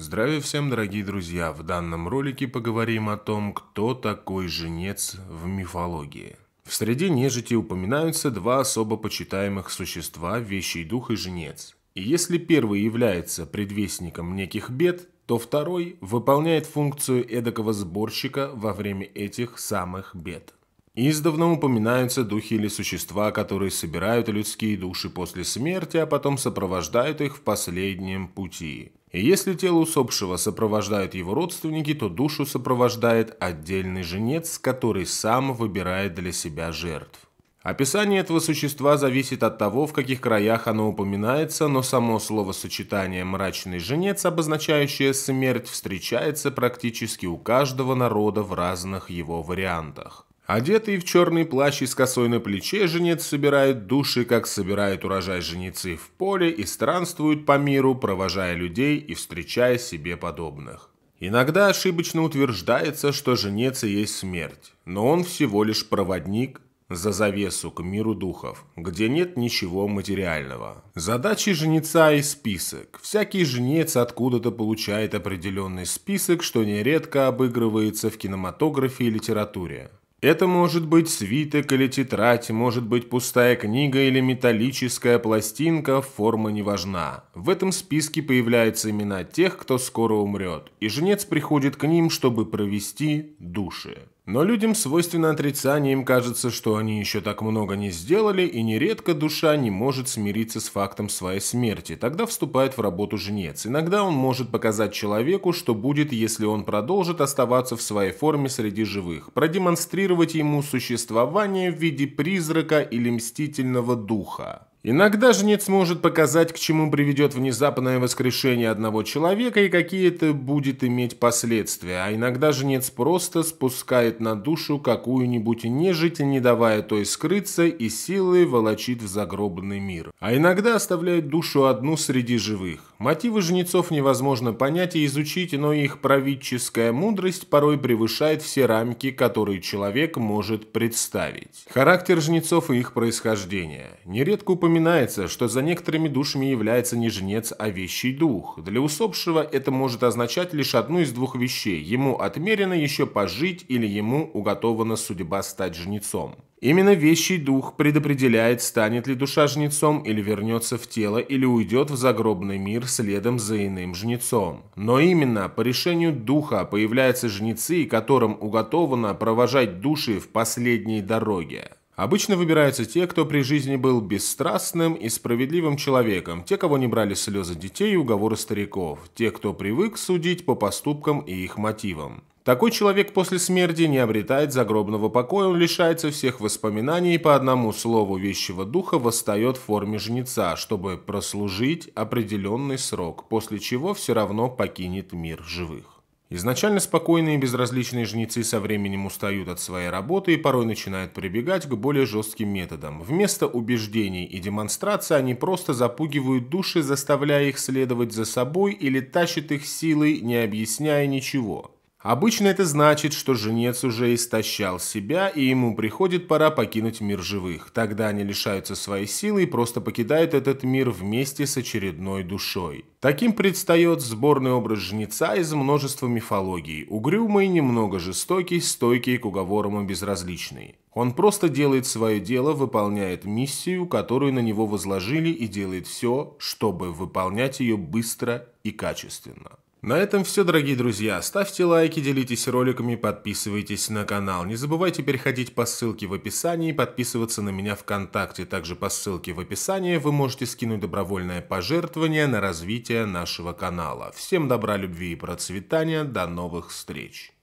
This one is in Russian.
Здравия всем, дорогие друзья! В данном ролике поговорим о том, кто такой женец в мифологии. В среде нежити упоминаются два особо почитаемых существа – вещий дух и женец. И если первый является предвестником неких бед, то второй выполняет функцию эдакого сборщика во время этих самых бед. Издавна упоминаются духи или существа, которые собирают людские души после смерти, а потом сопровождают их в последнем пути. И если тело усопшего сопровождают его родственники, то душу сопровождает отдельный женец, который сам выбирает для себя жертв. Описание этого существа зависит от того, в каких краях оно упоминается, но само словосочетание «мрачный женец», обозначающее смерть, встречается практически у каждого народа в разных его вариантах. Одетый в черный плащ и с косой на плече, женец собирает души, как собирает урожай женицы в поле и странствует по миру, провожая людей и встречая себе подобных. Иногда ошибочно утверждается, что женец и есть смерть, но он всего лишь проводник за завесу к миру духов, где нет ничего материального. Задачи женица и список. Всякий женец откуда-то получает определенный список, что нередко обыгрывается в кинематографе и литературе. Это может быть свиток или тетрадь, может быть пустая книга или металлическая пластинка, форма не важна. В этом списке появляются имена тех, кто скоро умрет, и жнец приходит к ним, чтобы провести души. Но людям свойственно отрицание, им кажется, что они еще так много не сделали, и нередко душа не может смириться с фактом своей смерти. Тогда вступает в работу жнец. Иногда он может показать человеку, что будет, если он продолжит оставаться в своей форме среди живых, продемонстрировать ему существование в виде призрака или мстительного духа. Иногда жнец может показать, к чему приведет внезапное воскрешение одного человека и какие это будет иметь последствия, а иногда жнец просто спускает на душу какую-нибудь нежить, не давая той скрыться и силой волочит в загробный мир. А иногда оставляет душу одну среди живых. Мотивы жнецов невозможно понять и изучить, но их правительская мудрость порой превышает все рамки, которые человек может представить. Характер жнецов и их происхождение. Нередко упоминается, что за некоторыми душами является не жнец, а вещий дух. Для усопшего это может означать лишь одну из двух вещей. Ему отмерено еще пожить или ему уготована судьба стать жнецом. Именно вещий дух предопределяет, станет ли душа жнецом или вернется в тело, или уйдет в загробный мир следом за иным жнецом. Но именно по решению духа появляются жнецы, которым уготовано провожать души в последней дороге. Обычно выбираются те, кто при жизни был бесстрастным и справедливым человеком, те, кого не брали слезы детей и уговоры стариков, те, кто привык судить по поступкам и их мотивам. Такой человек после смерти не обретает загробного покоя, он лишается всех воспоминаний и по одному слову вещего духа восстает в форме жнеца, чтобы прослужить определенный срок, после чего все равно покинет мир живых. Изначально спокойные и безразличные жнецы со временем устают от своей работы и порой начинают прибегать к более жестким методам. Вместо убеждений и демонстрации они просто запугивают души, заставляя их следовать за собой или тащат их силой, не объясняя ничего. Обычно это значит, что женец уже истощал себя, и ему приходит пора покинуть мир живых. Тогда они лишаются своей силы и просто покидают этот мир вместе с очередной душой. Таким предстает сборный образ жнеца из множества мифологий. Угрюмый, немного жестокий, стойкий к уговорам и безразличный. Он просто делает свое дело, выполняет миссию, которую на него возложили, и делает все, чтобы выполнять ее быстро и качественно. На этом все, дорогие друзья. Ставьте лайки, делитесь роликами, подписывайтесь на канал. Не забывайте переходить по ссылке в описании и подписываться на меня ВКонтакте. Также по ссылке в описании вы можете скинуть добровольное пожертвование на развитие нашего канала. Всем добра, любви и процветания. До новых встреч!